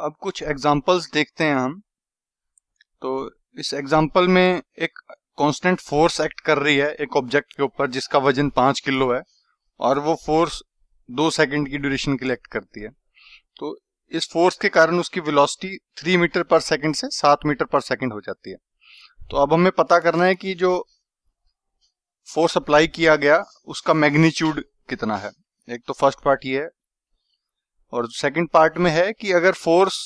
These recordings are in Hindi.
अब कुछ एग्जांपल्स देखते हैं हम तो इस एग्जांपल में एक कांस्टेंट फोर्स एक्ट कर रही है एक ऑब्जेक्ट के ऊपर जिसका वजन पांच किलो है और वो फोर्स दो सेकंड की ड्यूरेशन के लिए एक्ट करती है तो इस फोर्स के कारण उसकी वेलोसिटी थ्री मीटर पर सेकंड से सात मीटर पर सेकंड हो जाती है तो अब हमें पता करना है कि जो फोर्स अप्लाई किया गया उसका मैग्नीच्यूड कितना है एक तो फर्स्ट पार्ट ये है और सेकंड पार्ट में है कि अगर फोर्स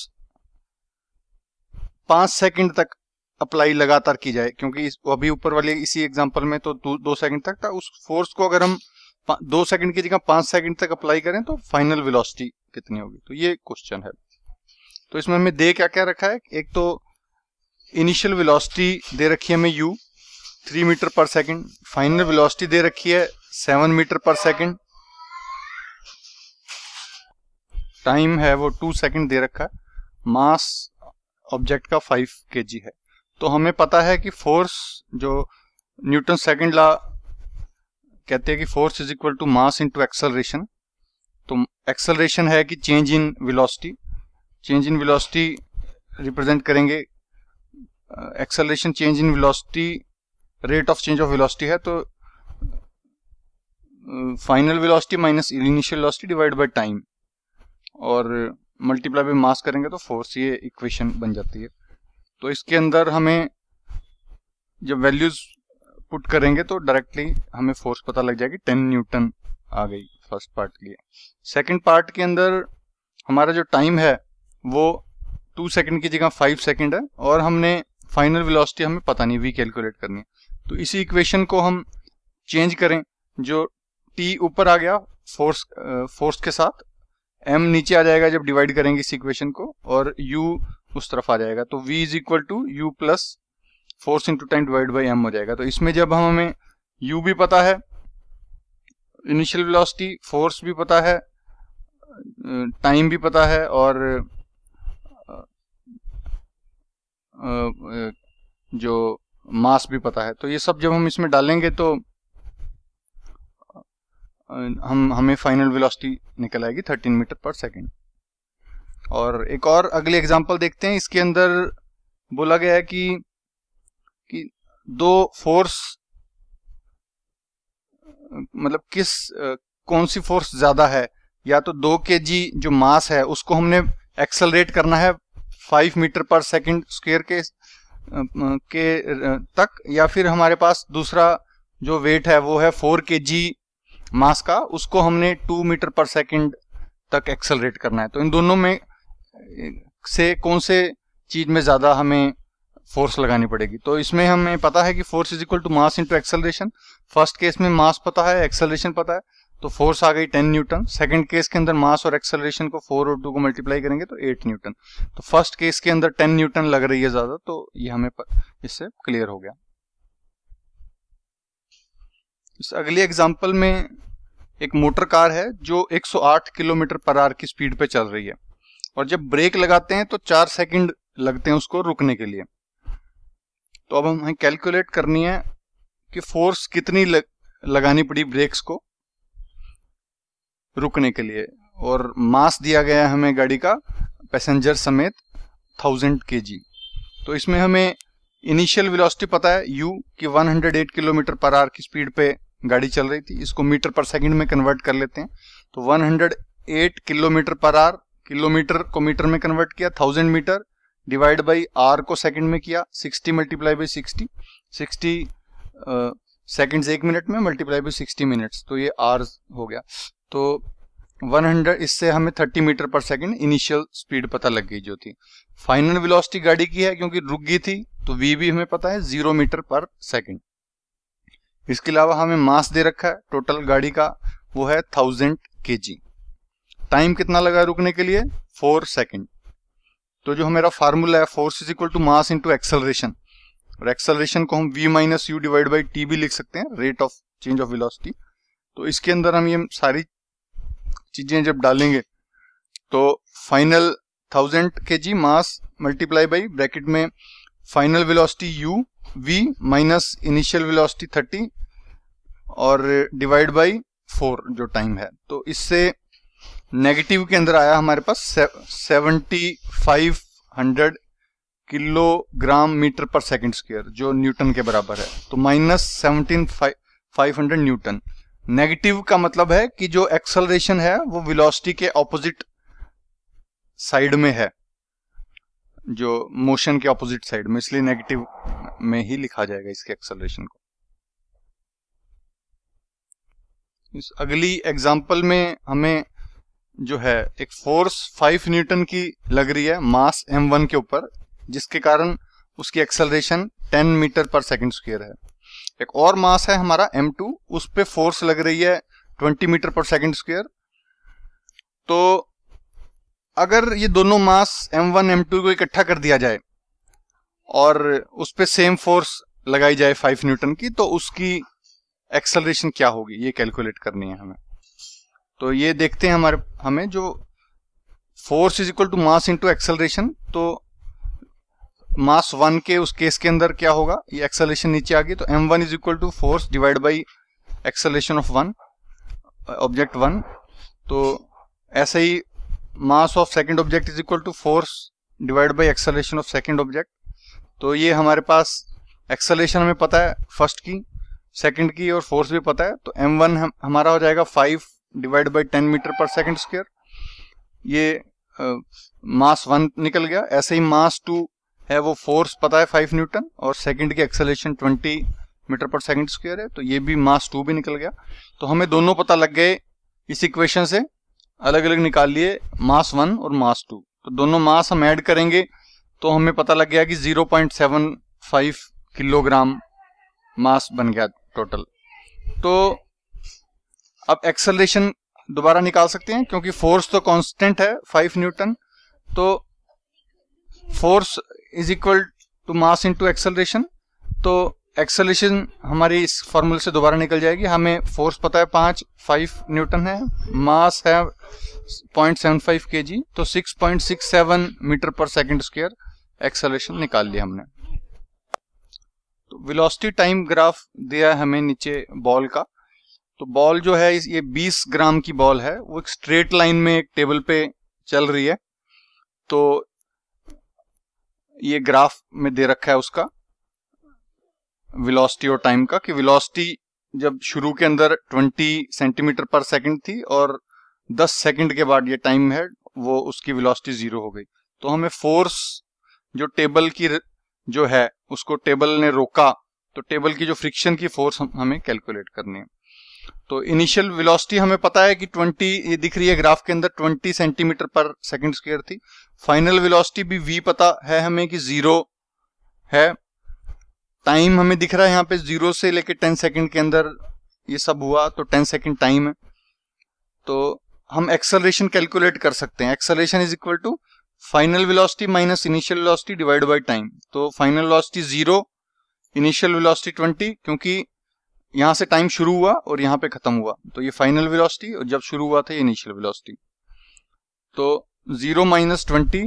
पांच सेकंड तक अप्लाई लगातार की जाए क्योंकि अभी ऊपर वाले इसी एग्जांपल में तो दो, दो सेकंड तक था उस फोर्स को अगर हम दो सेकंड की जगह पांच सेकंड तक अप्लाई करें तो फाइनल वेलोसिटी कितनी होगी तो ये क्वेश्चन है तो इसमें हमें दे क्या क्या रखा है एक तो इनिशियल विलॉसिटी दे रखी है हमें यू थ्री मीटर पर सेकंड फाइनल वेलोसिटी दे रखी है सेवन मीटर पर सेकंड टाइम है वो टू सेकंड दे रखा है मास ऑब्जेक्ट का फाइव के है तो हमें पता है कि फोर्स जो न्यूटन सेकंड ला कहते हैं कि force is equal to mass into acceleration तो एक्सेलरेशन है कि change in velocity change in velocity represent करेंगे acceleration change in velocity rate of change of velocity है तो final velocity minus initial velocity divide by time और मल्टीप्लाई भी मास करेंगे तो फोर्स ये इक्वेशन बन जाती है तो इसके अंदर हमें जब वैल्यूज पुट करेंगे तो डायरेक्टली हमें फोर्स पता लग जाएगी टेन न्यूटन आ गई फर्स्ट पार्ट के लिए सेकेंड पार्ट के अंदर हमारा जो टाइम है वो टू सेकेंड की जगह फाइव सेकेंड है और हमने फाइनल वेलोसिटी हमें पता नहीं वी कैलकुलेट करनी है तो इसी इक्वेशन को हम चेंज करें जो टी ऊपर आ गया फोर्स फोर्स के साथ एम नीचे आ जाएगा जब डिवाइड करेंगे इस इक्वेशन को और यू उस तरफ आ जाएगा तो v is equal to u plus force into time divide by M हो जाएगा तो इसमें जब हम हमें u भी पता है इनिशियल वेलोसिटी फोर्स भी पता है टाइम भी पता है और जो मास भी पता है तो ये सब जब हम इसमें डालेंगे तो हम हमें फाइनल वेलोसिटी निकल आएगी 13 मीटर पर सेकेंड और एक और अगले एग्जाम्पल देखते हैं इसके अंदर बोला गया है कि कि दो फोर्स मतलब किस कौन सी फोर्स ज़्यादा है या तो दो के जी जो मास है उसको हमने एक्सलरेट करना है फाइव मीटर पर सेकेंड स्क्वेयर के के तक या फिर हमारे पास दूसरा जो वेट है वो है फोर के जी मास का उसको हमने टू मीटर पर सेकेंड तक एक्सलरेट करना है तो इन दोनों में से कौन से चीज में ज्यादा हमें फोर्स लगानी पड़ेगी तो इसमें हमें पता है कि force is equal to mass into acceleration first case में मास पता है एक्सेलरेशन पता है तो फोर्स आ गई 10 न्यूटन सेकंड केस के अंदर मास और एक्सेलरेशन को 4 और 2 को मल्टीप्लाई करेंगे तो 8 न्यूटन तो फर्स्ट केस के अंदर 10 न्यूटन लग रही है ज्यादा तो ये हमें इससे क्लियर हो गया इस अगले एग्जाम्पल में एक मोटर कार है जो 108 किलोमीटर पर आर की स्पीड पे चल रही है और जब ब्रेक लगाते हैं तो चार सेकंड लगते हैं उसको रुकने के लिए तो अब हमें कैलकुलेट करनी है कि फोर्स कितनी लग, लगानी पड़ी ब्रेक्स को रुकने के लिए और मास दिया गया हमें गाड़ी का पैसेंजर समेत थाउजेंड के तो इसमें हमें इनिशियल वेलोसिटी पता है यू कि 108 किलोमीटर पर आर की स्पीड पे गाड़ी चल रही थी इसको मीटर पर सेकंड में कन्वर्ट कर लेते हैं तो 108 किलोमीटर पर आर किलोमीटर को मीटर में कन्वर्ट किया thousand metre divide by hour को सेकंड में किया 60 मल्टीप्लाई बाई 60 60 सेकंड्स एक मिनट में मल्टीप्लाई बाई 60 मिनट्स तो ये आर हो गया तो 100 इससे हमें 30 मीटर पर सेकंड इनिशियल स्पीड पता लग गई जो थी फाइनल वेलोसिटी गाड़ी की है क्योंकि रुक गई थी तो वी भी हमें पता है जीरो मीटर पर सेकंड इसके अलावा हमें मास दे रखा है टोटल गाड़ी का वो है थाउजेंड के टाइम कितना लगा रुकने के लिए फोर सेकेंड तो जो हमारा फार्मूला है force is equal to mass into acceleration और एक्सलरेशन को हम v minus u divide by T भी लिख सकते हैं rate of change of velocity तो इसके अंदर हम ये सारी चीजें जब डालेंगे तो final thousand K G mass multiply by bracket में final velocity u v minus initial velocity 30 और डिवाइड बाई फोर जो टाइम है तो इससे नेगेटिव के अंदर आया हमारे पास seventy five hundred kilogram metre पर सेकंड स्क्वायर जो न्यूटन के बराबर है तो minus seventeen five hundred newton negative का मतलब है कि जो एक्सलरेशन है वो विलोसिटी के ऑपोजिट साइड में है जो मोशन के ऑपोजिट साइड में इसलिए नेगेटिव में ही लिखा जाएगा इसके एक्सेलरेशन को इस अगली एग्जांपल में हमें जो है एक फोर्स फाइव न्यूटन की लग रही है मास एम वन के ऊपर जिसके कारण उसकी एक्सेलरेशन टेन मीटर पर सेकंड स्क्वायर है एक और मास है हमारा एम टू उस पर फोर्स लग रही है ट्वेंटी मीटर पर सेकेंड स्क्वेयर तो अगर ये दोनों मास m1 m2 को इकट्ठा कर दिया जाए और उस पर सेम फोर्स लगाई जाए 5 न्यूटन की तो उसकी एक्सलरेशन क्या होगी ये कैलकुलेट करनी है हमें तो ये देखते हैं हमारे हमें जो force is equal to mass into acceleration तो मास वन के उस केस के अंदर क्या होगा ये एक्सलरेशन नीचे आ गई तो M one is equal to force divide by acceleration of one object one तो ऐसे ही mass of second object is equal to force divide by acceleration of second object तो ये हमारे पास एक्सलेशन हमें पता है फर्स्ट की सेकेंड की और फोर्स भी पता है तो एम वन हम, हमारा हो जाएगा five divide by ten metre पर सेकेंड स्क्वेयर ये मास uh, वन निकल गया ऐसे ही मास टू है वो फोर्स पता है फाइव न्यूटन और सेकेंड की एक्सलेशन ट्वेंटी मीटर पर सेकेंड स्क्वेयर है तो ये भी मास टू भी निकल गया तो हमें दोनों पता लग गए इस इक्वेशन से अलग अलग निकाल लिए मास वन और मास टू तो दोनों मास हम ऐड करेंगे तो हमें पता लग गया कि 0.75 किलोग्राम मास बन गया टोटल तो अब एक्सेलरेशन दोबारा निकाल सकते हैं क्योंकि फोर्स तो कांस्टेंट है 5 न्यूटन तो force is equal to mass into acceleration तो एक्सलेशन हमारी इस फॉर्मूले से दोबारा निकल जाएगी हमें फोर्स पता है पांच फाइव न्यूटन है मास है point seven five K G तो six point six seven metre पर सेकेंड स्क्वेयर एक्सलेशन निकाल लिया हमने तो वेलोसिटी टाइम ग्राफ दिया है हमें नीचे बॉल का तो बॉल जो है ये 20 ग्राम की बॉल है वो एक स्ट्रेट लाइन में एक टेबल पे चल रही है तो ये ग्राफ में दे रखा है उसका वेलोसिटी और टाइम का कि वेलोसिटी जब शुरू के अंदर 20 सेंटीमीटर पर सेकंड थी और 10 सेकंड के बाद ये टाइम है वो उसकी वेलोसिटी जीरो हो गई तो हमें फोर्स जो टेबल की जो है उसको टेबल ने रोका तो टेबल की जो फ्रिक्शन की फोर्स हम, हमें कैलकुलेट करनी है तो इनिशियल वेलोसिटी हमें पता है कि 20 ये दिख रही है ग्राफ के अंदर 20 सेंटीमीटर पर सेकंड स्क्वायर थी फाइनल वेलोसिटी भी वी पता है हमें कि जीरो है टाइम हमें दिख रहा है यहाँ पे जीरो से लेके टेन सेकेंड के अंदर ये सब हुआ तो टेन सेकेंड टाइम है तो हम एक्सलेशन कैलकुलेट कर सकते हैं acceleration is equal to final velocity minus initial velocity divide by time तो final velocity zero initial velocity twenty क्योंकि यहां से टाइम शुरू हुआ और यहां पे खत्म हुआ तो ये फाइनल वेलोसिटी और जब शुरू हुआ था ये इनिशियल वेलोसिटी तो zero minus twenty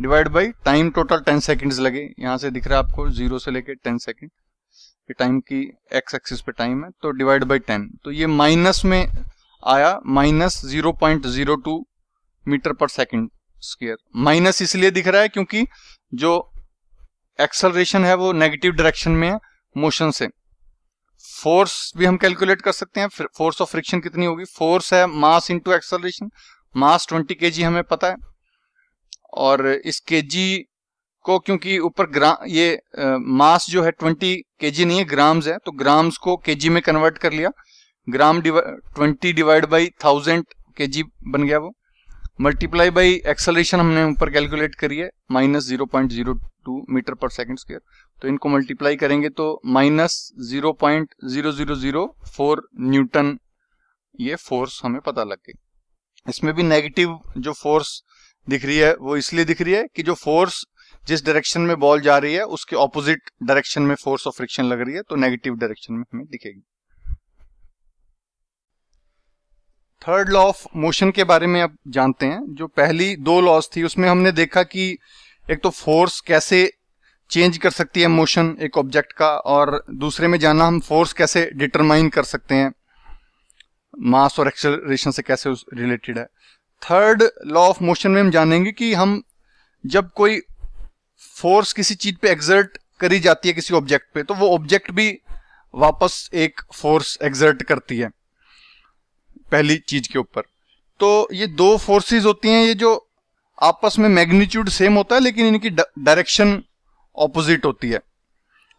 divide by time total ten seconds लगे यहाँ से दिख रहा है आपको जीरो से लेके टेन सेकेंड कि टाइम की एक्स एक्सिस पे टाइम है तो डिवाइड बाई टेन तो ये माइनस में आया minus zero point zero two metre पर सेकेंड स्क्वेयर माइनस इसलिए दिख रहा है क्योंकि जो एक्सलरेशन है वो नेगेटिव डायरेक्शन में है मोशन से फोर्स भी हम कैलकुलेट कर सकते हैं फोर्स ऑफ फ्रिक्शन कितनी होगी फोर्स है मास इंटू एक्सलरेशन मास 20 के हमें पता है और इस के जी को क्योंकि ऊपर ग्राम ये आ, मास जो है ट्वेंटी के जी नहीं है ग्राम्स है तो ग्राम्स को के जी में कन्वर्ट कर लिया gram twenty divide by thousand K G बन गया वो मल्टीप्लाई बाई एक्सलेशन हमने ऊपर कैलकुलेट करी है minus zero point zero two metre पर सेकेंड स्क्वेयर तो इनको मल्टीप्लाई करेंगे तो minus zero point zero zero zero four newton ये फोर्स हमें पता लग गई इसमें भी नेगेटिव जो फोर्स दिख रही है वो इसलिए दिख रही है कि जो फोर्स जिस डायरेक्शन में बॉल जा रही है उसके ऑपोजिट डायरेक्शन में फोर्स ऑफ फ्रिक्शन लग रही है तो नेगेटिव डायरेक्शन में हमें दिखेगी थर्ड लॉ ऑफ मोशन के बारे में आप जानते हैं जो पहली दो लॉस थी उसमें हमने देखा कि एक तो फोर्स कैसे चेंज कर सकती है मोशन एक ऑब्जेक्ट का और दूसरे में जाना हम फोर्स कैसे डिटरमाइन कर सकते हैं मास और एक्सेलरेशन से कैसे रिलेटेड है थर्ड लॉ ऑफ मोशन में हम जानेंगे कि हम जब कोई फोर्स किसी चीज पे एग्जर्ट करी जाती है किसी ऑब्जेक्ट पे तो वो ऑब्जेक्ट भी वापस एक फोर्स एग्जर्ट करती है पहली चीज के ऊपर तो ये दो फोर्सेस होती हैं ये जो आपस में मैग्नीट्यूड सेम होता है लेकिन इनकी डायरेक्शन ऑपोजिट होती है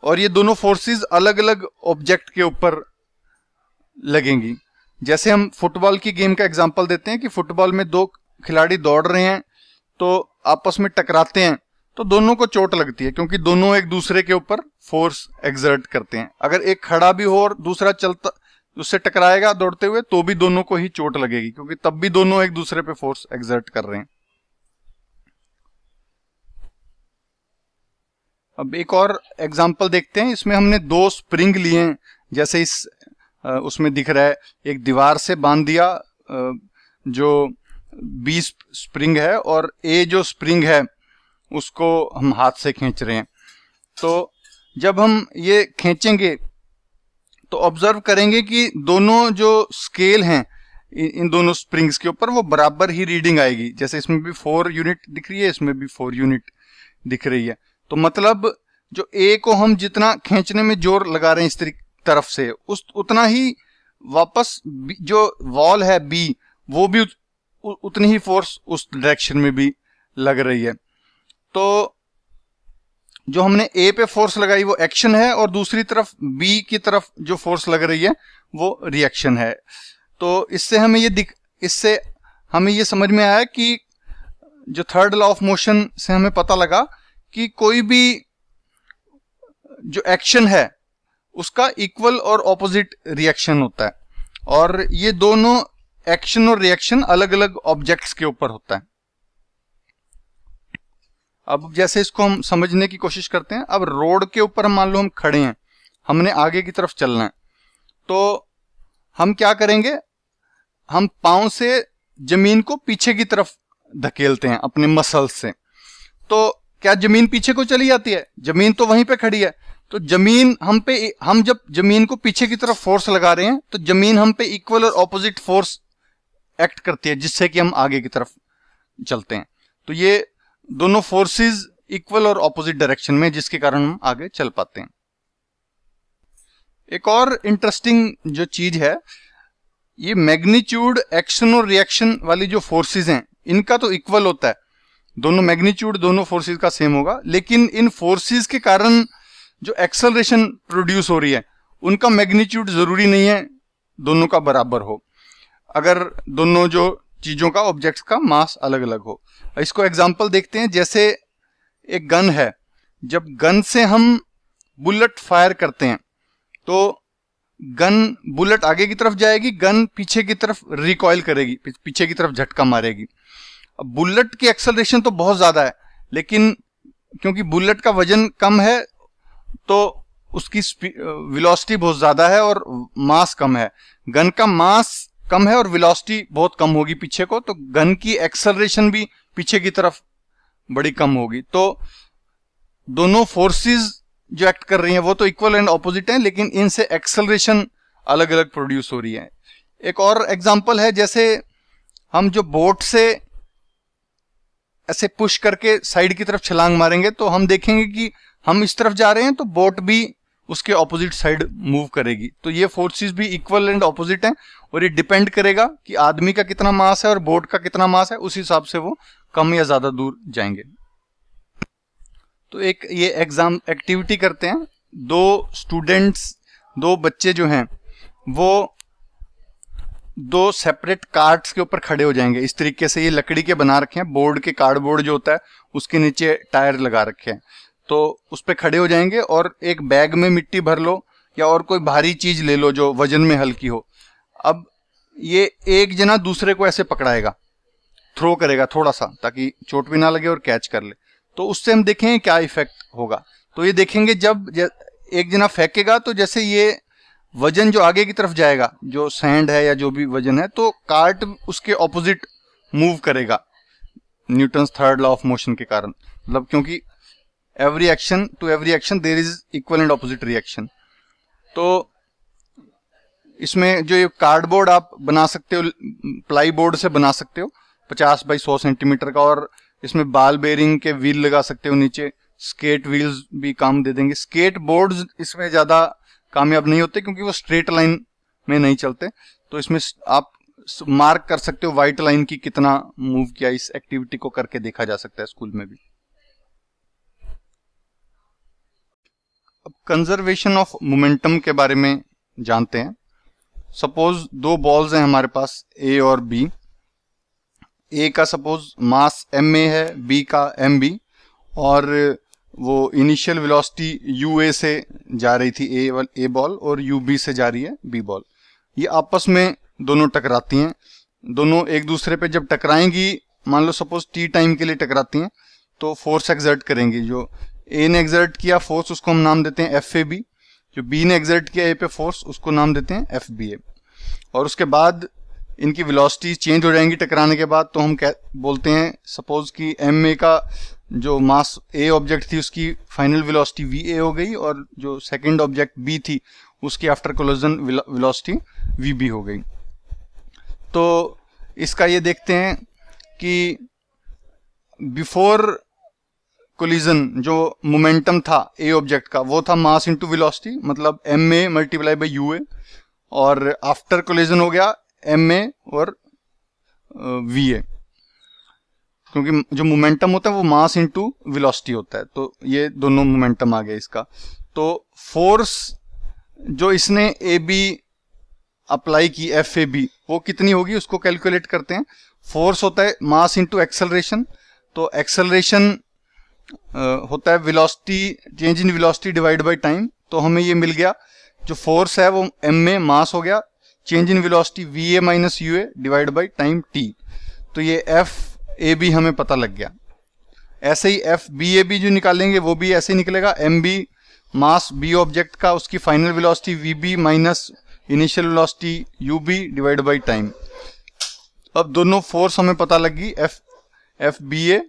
और ये दोनों फोर्सेस अलग अलग ऑब्जेक्ट के ऊपर लगेंगी जैसे हम फुटबॉल की गेम का एग्जाम्पल देते हैं कि फुटबॉल में दो खिलाड़ी दौड़ रहे हैं तो आपस में टकराते हैं तो दोनों को चोट लगती है क्योंकि दोनों एक दूसरे के ऊपर फोर्स एग्जर्ट करते हैं अगर एक खड़ा भी हो और दूसरा चलता उससे टकराएगा दौड़ते हुए तो भी दोनों को ही चोट लगेगी क्योंकि तब भी दोनों एक दूसरे पे फोर्स एग्जर्ट कर रहे हैं अब एक और एग्जाम्पल देखते हैं इसमें हमने दो स्प्रिंग लिए हैं जैसे इस उसमें दिख रहा है एक दीवार से बांध दिया जो बीस स्प्रिंग है और ए जो स्प्रिंग है उसको हम हाथ से खींच रहे हैं तो जब हम ये खींचेंगे तो ऑब्जर्व करेंगे कि दोनों जो स्केल हैं इन दोनों स्प्रिंग्स के ऊपर वो बराबर ही रीडिंग आएगी जैसे इसमें भी फोर यूनिट दिख रही है इसमें भी फोर यूनिट दिख रही है तो मतलब जो ए को हम जितना खींचने में जोर लगा रहे हैं इस तरीके तरफ से उस उतना ही वापस जो वॉल है बी वो भी उत, उतनी ही फोर्स उस डायरेक्शन में भी लग रही है तो जो हमने ए पे फोर्स लगाई वो एक्शन है और दूसरी तरफ बी की तरफ जो फोर्स लग रही है वो रिएक्शन है तो इससे हमें ये दिख इससे हमें ये समझ में आया कि जो थर्ड लॉ ऑफ मोशन से हमें पता लगा कि कोई भी जो एक्शन है उसका इक्वल और ऑपोजिट रिएक्शन होता है और ये दोनों एक्शन और रिएक्शन अलग अलग ऑब्जेक्ट्स के ऊपर होता है अब जैसे इसको हम समझने की कोशिश करते हैं अब रोड के ऊपर मान लो हम खड़े हैं हमने आगे की तरफ चलना है तो हम क्या करेंगे हम पाओ से जमीन को पीछे की तरफ धकेलते हैं अपने मसल्स से तो क्या जमीन पीछे को चली जाती है जमीन तो वहीं पे खड़ी है तो जमीन हम पे हम जब जमीन को पीछे की तरफ फोर्स लगा रहे हैं तो जमीन हम पे इक्वल और ऑपोजिट फोर्स एक्ट करती है जिससे कि हम आगे की तरफ चलते हैं तो ये दोनों फोर्सेस इक्वल और ऑपोजिट डायरेक्शन में जिसके कारण हम आगे चल पाते हैं एक और इंटरेस्टिंग जो चीज है ये मैग्नीट्यूड एक्शन और रिएक्शन वाली जो फोर्सेज हैं इनका तो इक्वल होता है दोनों मैग्नीट्यूड दोनों फोर्सेज का सेम होगा लेकिन इन फोर्सेज के कारण जो एक्सलरेशन प्रोड्यूस हो रही है उनका मैग्नीट्यूड जरूरी नहीं है दोनों का बराबर हो अगर दोनों जो चीजों का ऑब्जेक्ट्स का मास अलग अलग हो इसको एग्जाम्पल देखते हैं जैसे एक गन है जब गन से हम बुलेट फायर करते हैं तो गन बुलेट आगे की तरफ जाएगी गन पीछे की तरफ रिकॉयल करेगी पीछे की तरफ झटका मारेगी अब बुलेट की एक्सलरेशन तो बहुत ज्यादा है लेकिन क्योंकि बुलेट का वजन कम है तो उसकी वेलोसिटी बहुत ज्यादा है और मास कम है गन का मास कम है और वेलोसिटी बहुत कम होगी पीछे को तो गन की एक्सलरेशन भी पीछे की तरफ बड़ी कम होगी तो दोनों फोर्सेस जो एक्ट कर रही हैं वो तो इक्वल एंड ऑपोजिट हैं लेकिन इनसे एक्सलरेशन अलग अलग प्रोड्यूस हो रही है एक और एग्जाम्पल है जैसे हम जो बोट से ऐसे पुश करके साइड की तरफ छलांग मारेंगे तो हम देखेंगे कि हम इस तरफ जा रहे हैं तो बोट भी उसके ऑपोजिट साइड मूव करेगी तो ये फोर्सेस भी इक्वल एंड ऑपोजिट हैं और ये डिपेंड करेगा कि आदमी का कितना मास है और बोट का कितना मास है उस हिसाब से वो कम या ज्यादा दूर जाएंगे तो एक ये एग्जाम एक्टिविटी करते हैं दो स्टूडेंट्स दो बच्चे जो हैं वो दो सेपरेट कार्ड्स के ऊपर खड़े हो जाएंगे इस तरीके से ये लकड़ी के बना रखे हैं बोर्ड के कार्डबोर्ड जो होता है उसके नीचे टायर लगा रखे हैं तो उस पर खड़े हो जाएंगे और एक बैग में मिट्टी भर लो या और कोई भारी चीज ले लो जो वजन में हल्की हो अब ये एक जना दूसरे को ऐसे पकड़ाएगा थ्रो करेगा थोड़ा सा ताकि चोट भी ना लगे और कैच कर ले तो उससे हम देखेंगे क्या इफेक्ट होगा तो ये देखेंगे जब एक जना फेंकेगा तो जैसे ये वजन जो आगे की तरफ जाएगा जो सैंड है या जो भी वजन है तो कार्ट उसके ऑपोजिट मूव करेगा Newton third law of motion के कारण मतलब क्योंकि every action to every action there is equal and opposite reaction तो इसमें जो ये कार्डबोर्ड आप बना सकते हो प्लाई बोर्ड से बना सकते हो 50 बाई 100 सेंटीमीटर का और इसमें बाल बेरिंग के व्हील लगा सकते हो नीचे स्केट व्हील्स भी काम दे देंगे स्केट बोर्ड इसमें ज़्यादा कामयाब नहीं होते क्योंकि वो स्ट्रेट लाइन में नहीं चलते तो इसमें आप मार्क कर सकते हो वाइट लाइन की कितना मूव किया इस एक्टिविटी को करके देखा जा सकता है स्कूल में भी अब कंजर्वेशन ऑफ मोमेंटम के बारे में जानते हैं सपोज दो बॉल्स हैं हमारे पास ए और बी ए का सपोज मास एम ए है बी का एम बी और वो इनिशियल वेलोसिटी यू ए से जा रही थी ए ए बॉल और यू बी से जा रही है बी बॉल ये आपस में दोनों टकराती हैं दोनों एक दूसरे पे जब टकराएंगी मान लो सपोज टी टाइम के लिए टकराती हैं तो फोर्स एक्सर्ट करेंगी जो ए ने एग्जर्ट किया फोर्स उसको हम नाम देते हैं एफ ए बी जो बी ने एग्जर्ट किया ए पे फोर्स उसको नाम देते हैं एफ बी ए और उसके बाद इनकी वेलोसिटी चेंज हो जाएंगी टकराने के बाद तो हम कह बोलते हैं सपोज कि एम ए का जो मास ए ऑब्जेक्ट थी उसकी फाइनल वेलोसिटी वी ए हो गई और जो सेकेंड ऑब्जेक्ट बी थी उसकी after collision velocity V B हो गई तो इसका ये देखते हैं कि बिफोर कोलिजन जो मोमेंटम था ए ऑब्जेक्ट का वो था मास इनटू वेलोसिटी मतलब M A multiply by U A और आफ्टर कोलिजन हो गया एम ए और वी ए क्योंकि जो मोमेंटम होता है वो मास इनटू वेलोसिटी होता है तो ये दोनों मोमेंटम आ गया इसका तो फोर्स जो इसने ए बी अप्लाई की एफ ए बी वो कितनी होगी उसको कैलकुलेट करते हैं फोर्स होता है मास इनटू एक्सेलरेशन तो एक्सेलरेशन होता है velocity change in velocity divide by time तो हमें ये मिल गया जो फोर्स है वो एम ए मास हो गया change in velocity V A minus U A divide by time T तो ये एफ ए बी हमें पता लग गया ऐसे ही एफ बी ए बी जो निकालेंगे वो भी ऐसे ही निकलेगा M B mass B object का उसकी final velocity V B minus initial velocity U B divide by time अब दोनों फोर्स हमें पता लगी एफ एफ बी ए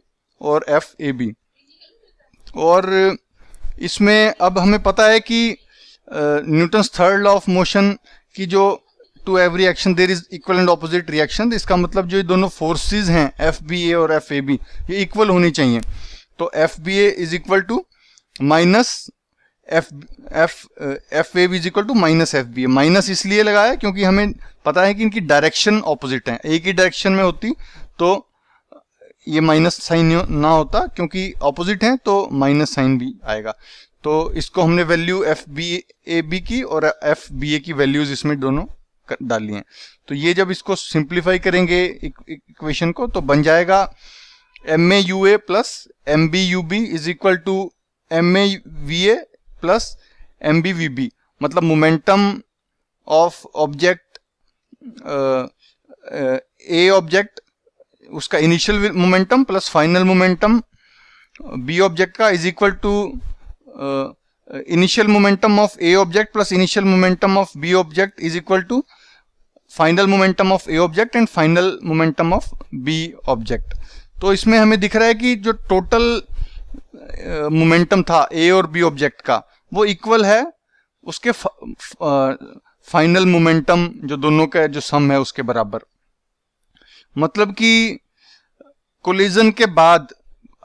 और एफ ए बी और इसमें अब हमें पता है कि Newton's third law of motion की जो to every action there is equal and opposite reaction इसका मतलब जो ये दोनों फोर्सेज हैं एफ बी ए और एफ ए बी ये इक्वल होनी चाहिए तो F B A is equal to minus F F F A B is equal to minus F B A minus इसलिए लगाया क्योंकि हमें पता है कि इनकी डायरेक्शन ऑपोजिट है एक ही डायरेक्शन में होती तो ये माइनस साइन ना होता क्योंकि ऑपोजिट है तो माइनस साइन भी आएगा तो इसको हमने value F B A B की और एफ बी ए की वैल्यूज इसमें दोनों डाली हैं तो ये जब इसको सिंप्लीफाई करेंगे इक्वेशन को तो बन जाएगा M A U A plus M B U B is equal to M A V A plus M B V B मतलब momentum of object A object उसका initial momentum plus final momentum B object का is equal to initial momentum of A object plus initial momentum of B object is equal to final momentum of A object and final momentum of B object तो इसमें हमें दिख रहा है कि जो टोटल मोमेंटम uh, था ए और बी ऑब्जेक्ट का वो इक्वल है उसके फाइनल मोमेंटम uh, जो दोनों का जो सम है उसके बराबर मतलब कि कोलिजन के बाद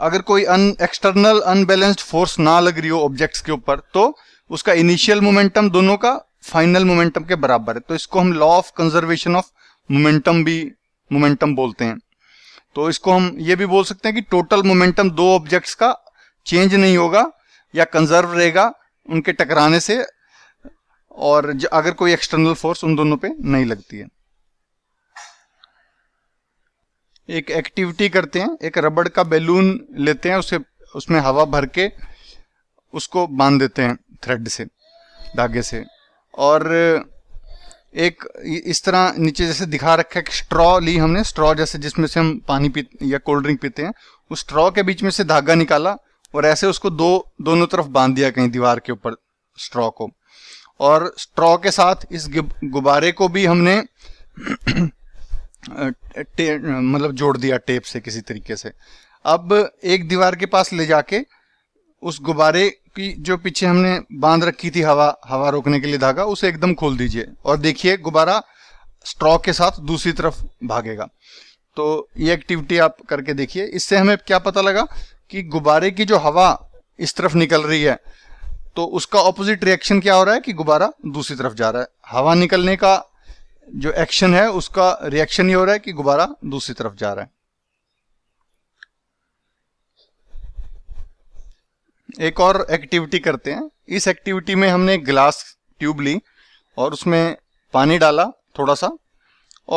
अगर कोई अन एक्सटर्नल अनबैलेंस्ड फोर्स ना लग रही हो ऑब्जेक्ट्स के ऊपर तो उसका इनिशियल मोमेंटम दोनों का फाइनल मोमेंटम के बराबर है तो इसको हम law of conservation of momentum भी मोमेंटम बोलते हैं तो इसको हम ये भी बोल सकते हैं कि टोटल मोमेंटम दो ऑब्जेक्ट्स का चेंज नहीं होगा या कंजर्व रहेगा उनके टकराने से और अगर कोई एक्सटर्नल फोर्स उन दोनों पे नहीं लगती है एक एक्टिविटी करते हैं एक रबड़ का बैलून लेते हैं उसे उसमें हवा भर के उसको बांध देते हैं थ्रेड से धागे से और एक इस तरह नीचे जैसे दिखा रखा है कि स्ट्रॉ ली हमने स्ट्रॉ जैसे जिसमें से हम पानी पी या कोल्ड ड्रिंक पीते हैं उस स्ट्रॉ के बीच में से धागा निकाला और ऐसे उसको दो दोनों तरफ बांध दिया कहीं दीवार के ऊपर स्ट्रॉ को और स्ट्रॉ के साथ इस गुब्बारे को भी हमने मतलब जोड़ दिया टेप से किसी तरीके से अब एक दीवार के पास ले जाके उस गुब्बारे की जो पीछे हमने बांध रखी थी हवा हवा रोकने के लिए धागा उसे एकदम खोल दीजिए और देखिए गुब्बारा स्ट्रॉ के साथ दूसरी तरफ भागेगा तो ये एक्टिविटी आप करके देखिए इससे हमें क्या पता लगा कि गुब्बारे की जो हवा इस तरफ निकल रही है तो उसका ऑपोजिट रिएक्शन क्या हो रहा है कि गुब्बारा दूसरी तरफ जा रहा है हवा निकलने का जो एक्शन है उसका रिएक्शन ही हो रहा है कि गुब्बारा दूसरी तरफ जा रहा है एक और एक्टिविटी करते हैं इस एक्टिविटी में हमने ग्लास ट्यूब ली और उसमें पानी डाला थोड़ा सा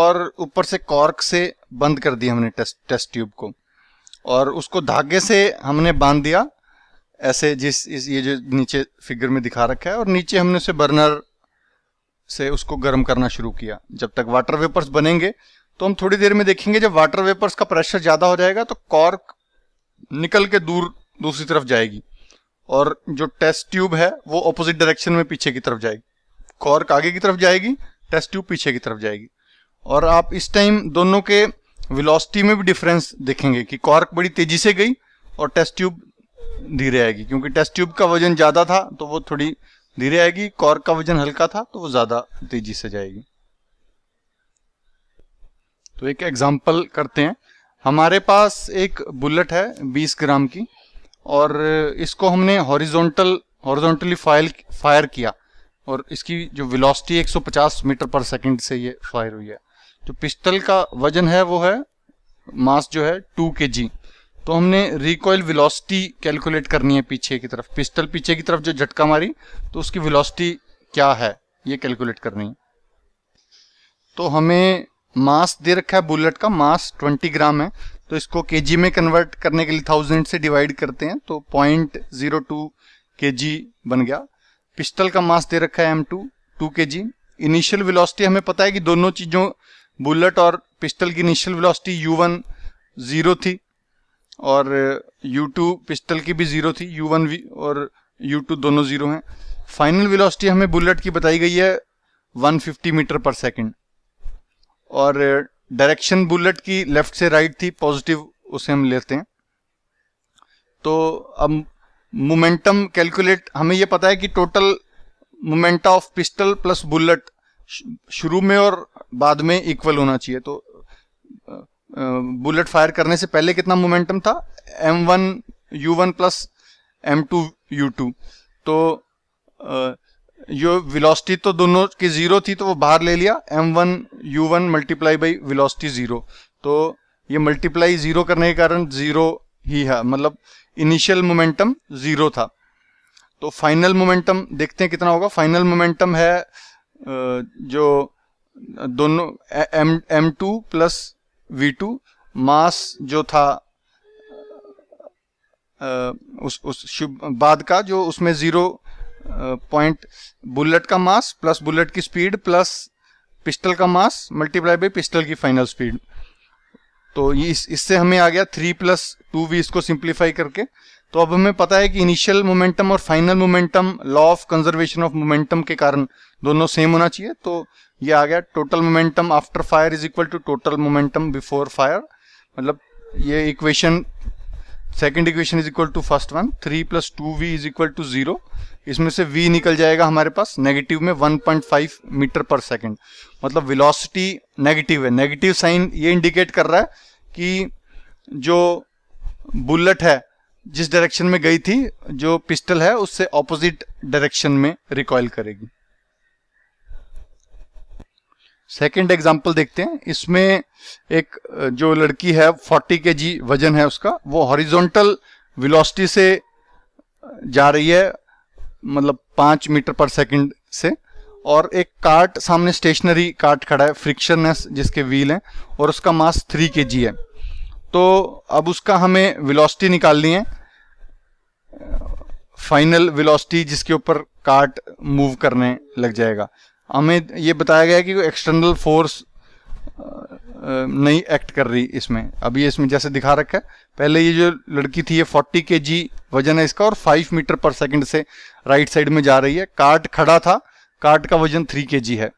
और ऊपर से कॉर्क से बंद कर दिया हमने टेस्ट टेस्ट ट्यूब को और उसको धागे से हमने बांध दिया ऐसे जिस इस ये जो नीचे फिगर में दिखा रखा है और नीचे हमने उसे बर्नर से उसको गर्म करना शुरू किया जब तक वाटर वेपर्स बनेंगे तो हम थोड़ी देर में देखेंगे जब वाटर वेपर्स का प्रेशर ज़्यादा हो जाएगा तो कॉर्क निकल के दूर दूसरी तरफ जाएगी और जो टेस्ट ट्यूब है वो ऑपोजिट डायरेक्शन में पीछे की तरफ जाएगी कॉर्क आगे की तरफ जाएगी टेस्ट ट्यूब पीछे की तरफ जाएगी और आप इस टाइम दोनों के वेलोसिटी में भी डिफरेंस देखेंगे कि कॉर्क बड़ी तेजी से गई और टेस्ट ट्यूब धीरे आएगी क्योंकि टेस्ट ट्यूब का वजन ज़्यादा था तो वो थोड़ी धीरे आएगी कॉर्क का वजन हल्का था तो वो ज्यादा तेजी से जाएगी तो एक एग्जाम्पल करते हैं हमारे पास एक बुलेट है 20 ग्राम की और इसको हमने हॉरिजोंटल हॉरिजोंटली फायर फायर किया और इसकी जो वेलोसिटी 150 मीटर पर सेकंड से ये फायर हुई है जो पिस्टल का वजन है वो है मास जो है टू के जी तो हमने रिकॉयल वेलोसिटी कैलकुलेट करनी है पीछे की तरफ पिस्टल पीछे की तरफ जो झटका मारी तो उसकी वेलोसिटी क्या है ये कैलकुलेट करनी है तो हमें मास दे रखा है बुलेट का मास 20 ग्राम है तो इसको केजी में कन्वर्ट करने के लिए थाउजेंड से डिवाइड करते हैं तो पॉइंट जीरो टू के बन गया पिस्टल का मास दे रखा है एम टू टू के जी इनिशियल विलोसिटी हमें पता है कि दोनों चीज़ों बुलेट और पिस्टल की initial velocity U one zero थी और u2 पिस्टल की भी जीरो थी u1 और u2 दोनों जीरो हैं फाइनल वेलोसिटी हमें बुलेट की बताई गई है 150 मीटर पर सेकंड और डायरेक्शन बुलेट की लेफ्ट से राइट थी पॉजिटिव उसे हम लेते हैं तो अब मोमेंटम कैलकुलेट हमें यह पता है कि total momenta of pistol plus bullet शुरू में और बाद में इक्वल होना चाहिए तो बुलेट फायर करने से पहले कितना मोमेंटम था M one U one plus M two U two तो जो विलोसिटी तो दोनों की जीरो थी तो वो बाहर ले लिया M one U one multiply by velocity zero तो ये मल्टीप्लाई जीरो करने के कारण जीरो ही है मतलब इनिशियल मोमेंटम जीरो था तो फाइनल मोमेंटम देखते हैं कितना होगा फाइनल मोमेंटम है जो दोनों M M two plus v2 mass जो था उस उस शुभ बाद का जो उसमें जीरो पॉइंट बुलेट का मास प्लस बुलेट की स्पीड प्लस पिस्टल का मास मल्टीप्लाई बाई पिस्टल की फाइनल स्पीड तो ये इस इससे हमें आ गया थ्री प्लस टू वी इसको सिंप्लीफाई करके तो अब हमें पता है कि इनिशियल मोमेंटम और final momentum law of conservation of momentum के कारण दोनों सेम होना चाहिए तो ये आ गया total momentum after fire is equal to total momentum before fire मतलब ये equation second equation is equal to first one three plus two V is equal to zero इसमें से v निकल जाएगा हमारे पास नेगेटिव में 1.5 मीटर पर सेकेंड मतलब वेलोसिटी नेगेटिव है नेगेटिव साइन ये इंडिकेट कर रहा है कि जो बुलेट है जिस डायरेक्शन में गई थी जो पिस्टल है उससे ऑपोजिट डायरेक्शन में रिकॉयल करेगी सेकंड एग्जांपल देखते हैं इसमें एक जो लड़की है 40 के जी वजन है उसका वो हॉरिजॉन्टल वेलोसिटी से जा रही है मतलब पांच मीटर पर सेकंड से और एक कार्ट सामने स्टेशनरी कार्ट खड़ा है फ्रिक्शन जिसके व्हील हैं और उसका मास थ्री के जी है तो अब उसका हमें वेलोसिटी निकालनी है फाइनल विलोसिटी जिसके ऊपर कार्ट मूव करने लग जाएगा हमें ये बताया गया कि एक्सटर्नल फोर्स नहीं एक्ट कर रही इसमें अभी इसमें जैसे दिखा रखा है पहले ये जो लड़की थी ये 40 के जी वजन है इसका और 5 मीटर पर सेकंड से राइट साइड में जा रही है कार्ट खड़ा था कार्ट का वजन 3 के जी है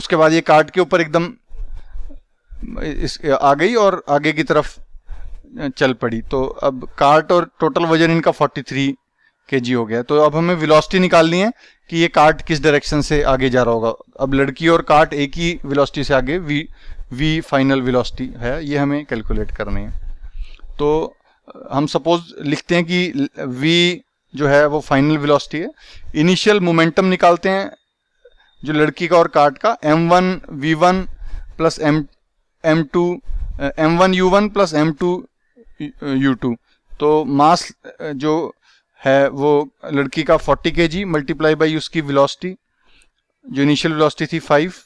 उसके बाद ये कार्ट के ऊपर एकदम इस आ गई और आगे की तरफ चल पड़ी तो अब कार्ट और टोटल वजन इनका 43 के जी हो गया तो अब हमें विलॉसिटी निकालनी है कि ये कार्ट किस डायरेक्शन से आगे जा रहा होगा अब लड़की और कार्ट एक ही वेलोसिटी से आगे वी वी फाइनल वेलोसिटी है ये हमें कैलकुलेट करनी है तो हम सपोज लिखते हैं कि वी जो है वो फाइनल वेलोसिटी है इनिशियल मोमेंटम निकालते हैं जो लड़की का और कार्ट का M one V one plus M M two M one U one plus M two U two तो मास जो है वो लड़की का 40 के जी मल्टीप्लाई बाई उसकी वेलोसिटी जो इनिशियल वेलोसिटी थी 5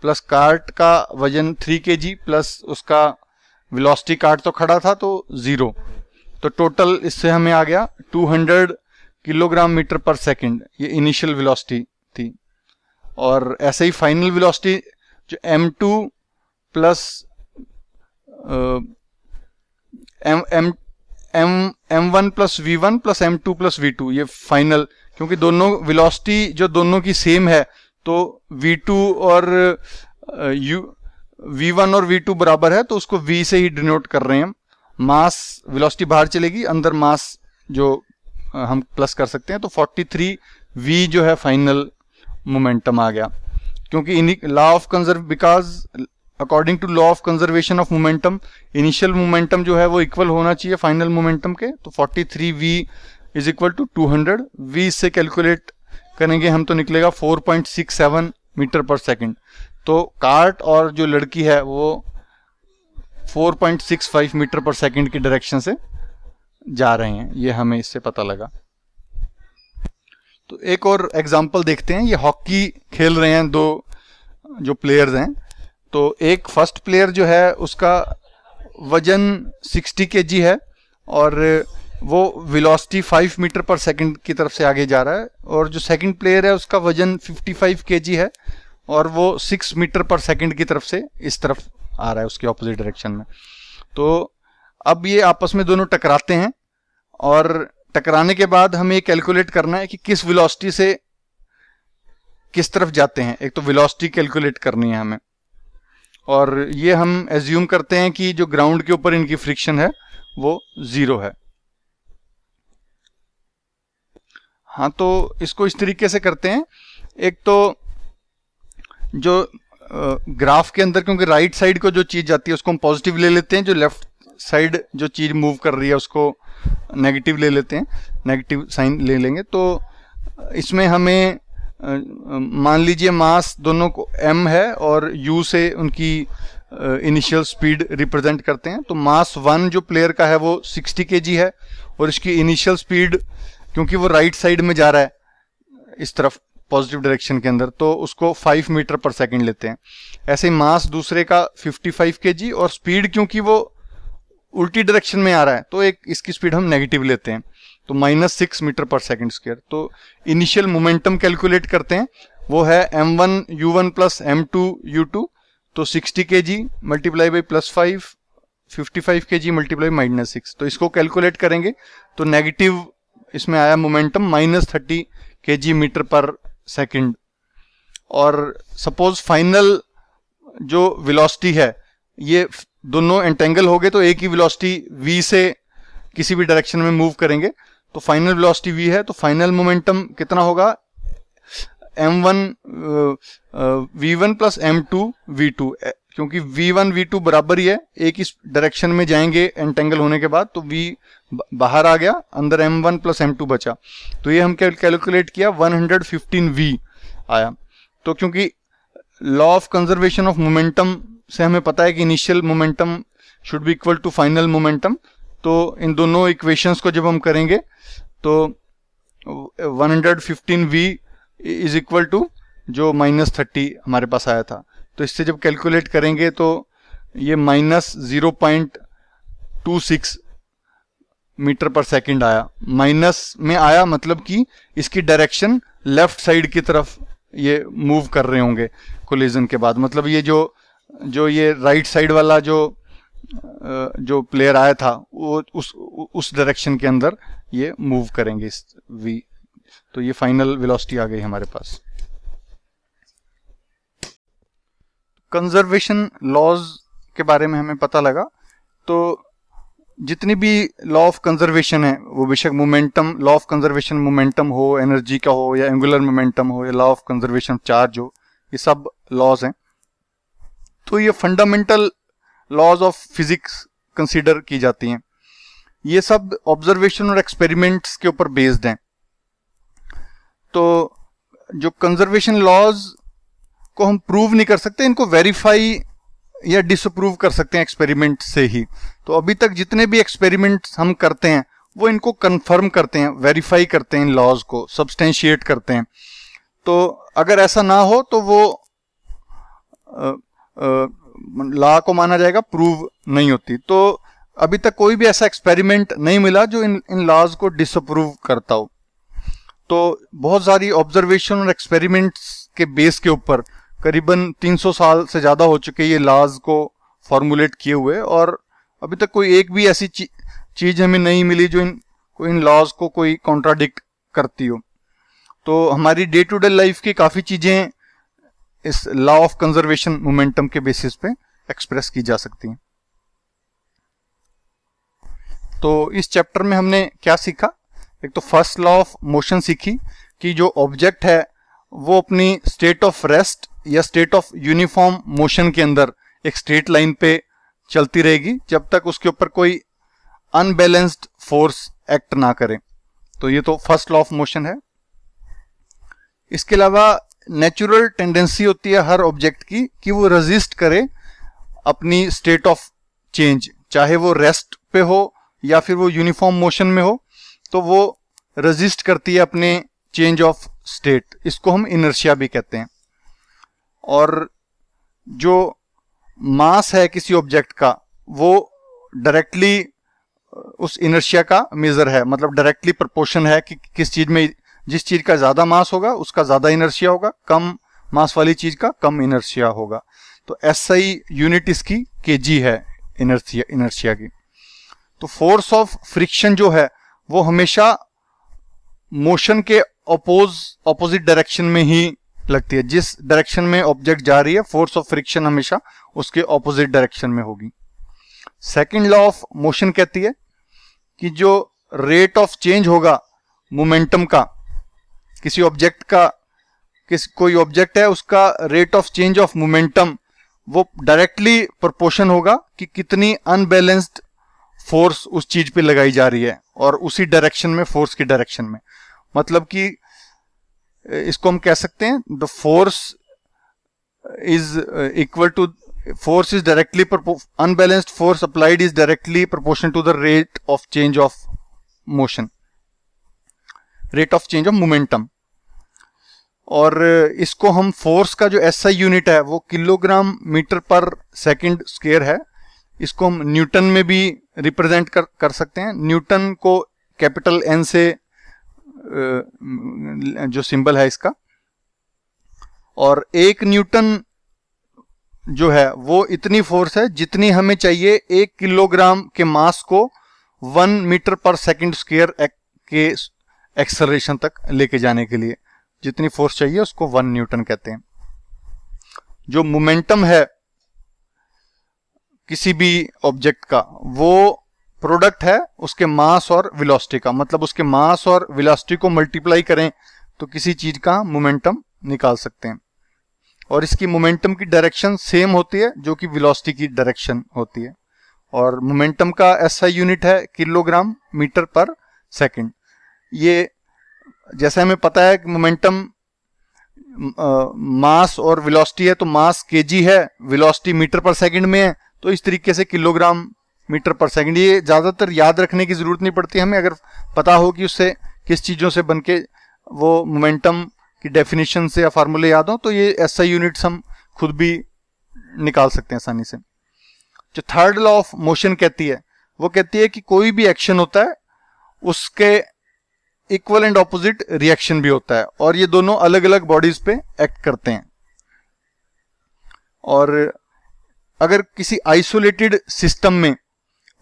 प्लस कार्ट का वजन 3 के जी प्लस उसका वेलोसिटी कार्ट तो खड़ा था तो ज़ीरो तो टोटल इससे हमें आ गया 200 किलोग्राम मीटर पर सेकंड ये इनिशियल वेलोसिटी थी और ऐसे ही फाइनल वेलोसिटी जो m2 two plus M M M M one plus V one plus M two plus V two ये फाइनल क्योंकि दोनों विलोसिटी जो दोनों की सेम है तो वी टू और यू वी वन और वी टू बराबर है तो उसको वी से ही डिनोट कर रहे हैं मास वेलोसिटी बाहर चलेगी अंदर मास जो हम प्लस कर सकते हैं तो 43 वी जो है फाइनल मोमेंटम आ गया क्योंकि इन्हीं law of conserve because according to law of conservation of momentum initial momentum जो है वो इक्वल होना चाहिए फाइनल मोमेंटम के तो 43 three V is equal to two hundred V इससे कैलकुलेट करेंगे हम तो निकलेगा 4.67 मीटर पर सेकंड तो कार्ट और जो लड़की है वो 4.65 मीटर पर सेकंड की डायरेक्शन से जा रहे हैं ये हमें इससे पता लगा तो एक और एग्जाम्पल देखते हैं ये हॉकी खेल रहे हैं दो जो प्लेयर्स हैं तो एक फर्स्ट प्लेयर जो है उसका वजन 60 के है और वो वेलोसिटी 5 मीटर पर सेकंड की तरफ से आगे जा रहा है और जो सेकंड प्लेयर है उसका वजन 55 के है और वो 6 मीटर पर सेकंड की तरफ से इस तरफ आ रहा है उसके ऑपोजिट डायरेक्शन में तो अब ये आपस में दोनों टकराते हैं और टकराने के बाद हमें ये कैलकुलेट करना है कि किस विलोसिटी से किस तरफ जाते हैं एक तो विलोसिटी कैलकुलेट करनी है हमें और ये हम एज्यूम करते हैं कि जो ग्राउंड के ऊपर इनकी फ्रिक्शन है वो ज़ीरो है हाँ तो इसको इस तरीके से करते हैं एक तो जो ग्राफ के अंदर क्योंकि राइट साइड को जो चीज़ जाती है उसको हम पॉजिटिव ले लेते हैं जो लेफ्ट साइड जो चीज़ मूव कर रही है उसको नेगेटिव ले लेते हैं नेगेटिव साइन ले लेंगे तो इसमें हमें मान लीजिए मास दोनों को m है और u से उनकी इनिशियल स्पीड रिप्रेजेंट करते हैं तो मास वन जो प्लेयर का है वो 60 के है और इसकी इनिशियल स्पीड क्योंकि वो राइट right साइड में जा रहा है इस तरफ पॉजिटिव डायरेक्शन के अंदर तो उसको 5 मीटर पर सेकंड लेते हैं ऐसे ही मास दूसरे का 55 के और स्पीड क्योंकि वो उल्टी डायरेक्शन में आ रहा है तो एक इसकी स्पीड हम नेगेटिव लेते हैं तो माइनस सिक्स मीटर पर सेकेंड स्क्वेयर तो इनिशियल मोमेंटम कैलकुलेट करते हैं वो है M one U one plus M two U two तो sixty K G multiply by plus five fifty five K G multiply minus six तो इसको कैलकुलेट करेंगे तो नेगेटिव इसमें आया momentum minus thirty K G metre पर सेकेंड और सपोज फाइनल जो विलॉसिटी है ये दोनों एंटेंगल हो गए तो एक ही विलॉसिटी वी से किसी भी डायरेक्शन में मूव करेंगे तो फाइनल वेलोसिटी वी है तो फाइनल मोमेंटम कितना होगा M one V one plus M two V two क्योंकि v1 v2 बराबर ही है एक ही डायरेक्शन में जाएंगे एंटेंगल होने के बाद तो v बाहर आ गया अंदर m1 प्लस एम बचा तो ये हम कैलकुलेट किया वी आया तो क्योंकि law of conservation of momentum से हमें पता है कि initial momentum should be equal to final momentum तो इन दोनों इक्वेशंस को जब हम करेंगे तो 115v इज इक्वल टू जो माइनस थर्टी हमारे पास आया था तो इससे जब कैलकुलेट करेंगे तो ये minus zero point two six metre पर सेकंड आया माइनस में आया मतलब कि इसकी डायरेक्शन लेफ्ट साइड की तरफ ये मूव कर रहे होंगे कोलिजन के बाद मतलब ये जो जो ये राइट साइड वाला जो जो प्लेयर आया था वो उस उस डायरेक्शन के अंदर ये मूव करेंगे इस वी तो ये फाइनल वेलोसिटी आ गई हमारे पास कंजर्वेशन लॉज के बारे में हमें पता लगा तो जितनी भी लॉ ऑफ कंजर्वेशन है वो बेशक momentum law of conservation momentum हो एनर्जी का हो या एंगुलर मोमेंटम हो या लॉ ऑफ कंजर्वेशन चार्ज हो ये सब लॉज हैं तो ये fundamental laws of physics consider की जाती हैं ये सब ऑब्जर्वेशन और एक्सपेरिमेंट्स के ऊपर बेस्ड हैं तो जो कंजर्वेशन लॉज को हम प्रूव नहीं कर सकते इनको वेरीफाई या डिसअप्रूव कर सकते हैं एक्सपेरिमेंट से ही तो अभी तक जितने भी एक्सपेरिमेंट्स हम करते हैं वो इनको कंफर्म करते हैं वेरीफाई करते हैं इन लॉज को सब्सटेंशिएट करते हैं तो अगर ऐसा ना हो तो वो लॉ को माना जाएगा प्रूव नहीं होती तो अभी तक कोई भी ऐसा एक्सपेरिमेंट नहीं मिला जो इन इन लॉज को डिसअप्रूव करता हो तो बहुत सारी ऑब्जर्वेशन और एक्सपेरिमेंट्स के बेस के ऊपर करीबन 300 साल से ज़्यादा हो चुके ये लॉज को फॉर्मुलेट किए हुए और अभी तक कोई एक भी ऐसी चीज़ हमें नहीं मिली जो इन इन लॉज को कोई कॉन्ट्राडिक्ट करती हो तो हमारी डे टू डे लाइफ की काफ़ी चीज़ें इस लॉ ऑफ कंजर्वेशन मोमेंटम के बेसिस पे एक्सप्रेस की जा सकती हैं तो इस चैप्टर में हमने क्या सीखा एक तो फर्स्ट लॉ ऑफ मोशन सीखी कि जो ऑब्जेक्ट है वो अपनी स्टेट ऑफ रेस्ट या स्टेट ऑफ यूनिफॉर्म मोशन के अंदर एक स्ट्रेट लाइन पे चलती रहेगी जब तक उसके ऊपर कोई अनबैलेंस्ड फोर्स एक्ट ना करे तो ये तो फर्स्ट लॉ ऑफ मोशन है इसके अलावा नेचुरल टेंडेंसी होती है हर ऑब्जेक्ट की कि वो रजिस्ट करे अपनी स्टेट ऑफ चेंज चाहे वो रेस्ट पे हो या फिर वो यूनिफॉर्म मोशन में हो तो वो रजिस्ट करती है अपने चेंज ऑफ स्टेट इसको हम इनर्शिया भी कहते हैं और जो मास है किसी ऑब्जेक्ट का वो डायरेक्टली उस इनर्शिया का मेजर है मतलब डायरेक्टली प्रपोर्शन है कि किस चीज में जिस चीज का ज्यादा मास होगा उसका ज्यादा इनर्शिया होगा कम मास वाली चीज का कम इनर्शिया होगा तो एस आई यूनिट इसकी के जी है इनर्शिया इनर्शिया की तो फोर्स ऑफ फ्रिक्शन जो है वो हमेशा मोशन के अपोज अपोजिट डायरेक्शन में ही लगती है जिस डायरेक्शन में ऑब्जेक्ट जा रही है फोर्स ऑफ फ्रिक्शन हमेशा उसके ऑपोजिट डायरेक्शन में होगी सेकेंड लॉ ऑफ मोशन कहती है कि जो रेट ऑफ चेंज होगा मोमेंटम का किसी ऑब्जेक्ट का किस कोई ऑब्जेक्ट है उसका rate of change of momentum वो डायरेक्टली प्रोपोर्शन होगा कि कितनी अनबैलेंस्ड फोर्स उस चीज पे लगाई जा रही है और उसी डायरेक्शन में फोर्स की डायरेक्शन में मतलब कि इसको हम कह सकते हैं the force is equal to force is directly unbalanced force applied is directly proportion to the rate of change of motion rate of change of momentum और इसको हम फोर्स का जो आई यूनिट है वो किलोग्राम मीटर पर सेकंड स्केयर है इसको हम न्यूटन में भी रिप्रेजेंट कर कर सकते हैं न्यूटन को कैपिटल एन से जो सिंबल है इसका और एक न्यूटन जो है वो इतनी फोर्स है जितनी हमें चाहिए एक किलोग्राम के मास को वन मीटर पर सेकंड स्केयर के एक्सलरेशन तक लेके जाने के लिए जितनी फोर्स चाहिए उसको वन न्यूटन कहते हैं जो मोमेंटम है किसी भी ऑब्जेक्ट का वो प्रोडक्ट है उसके मास और विलोस्टी का मतलब उसके मास और वेलोसिटी को मल्टीप्लाई करें तो किसी चीज का मोमेंटम निकाल सकते हैं और इसकी मोमेंटम की डायरेक्शन सेम होती है जो कि विलोस्टी की डायरेक्शन होती है और मोमेंटम का ऐसा यूनिट है किलोग्राम मीटर पर सेकंड ये जैसे हमें पता है कि मोमेंटम मास और वेलोसिटी है तो मास केजी है वेलोसिटी मीटर पर सेकंड में है तो इस तरीके से किलोग्राम मीटर पर सेकंड ये ज़्यादातर याद रखने की ज़रूरत नहीं पड़ती हमें अगर पता हो कि उससे किस चीज़ों से बन के वो मोमेंटम की डेफिनेशन से या फार्मूले याद हो तो ये ऐसा यूनिट्स हम खुद भी निकाल सकते हैं आसानी से जो थर्ड लॉ ऑफ मोशन कहती है वो कहती है कि कोई भी एक्शन होता है उसके इक्वल एंड ऑपोजिट रिएक्शन भी होता है और ये दोनों अलग अलग बॉडीज पे एक्ट करते हैं और अगर किसी आइसोलेटेड सिस्टम में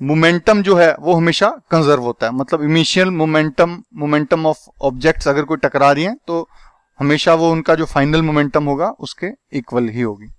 मोमेंटम जो है वो हमेशा कंजर्व होता है मतलब initial momentum momentum of objects अगर कोई टकरा रही हैं तो हमेशा वो उनका जो फाइनल मोमेंटम होगा उसके इक्वल ही होगी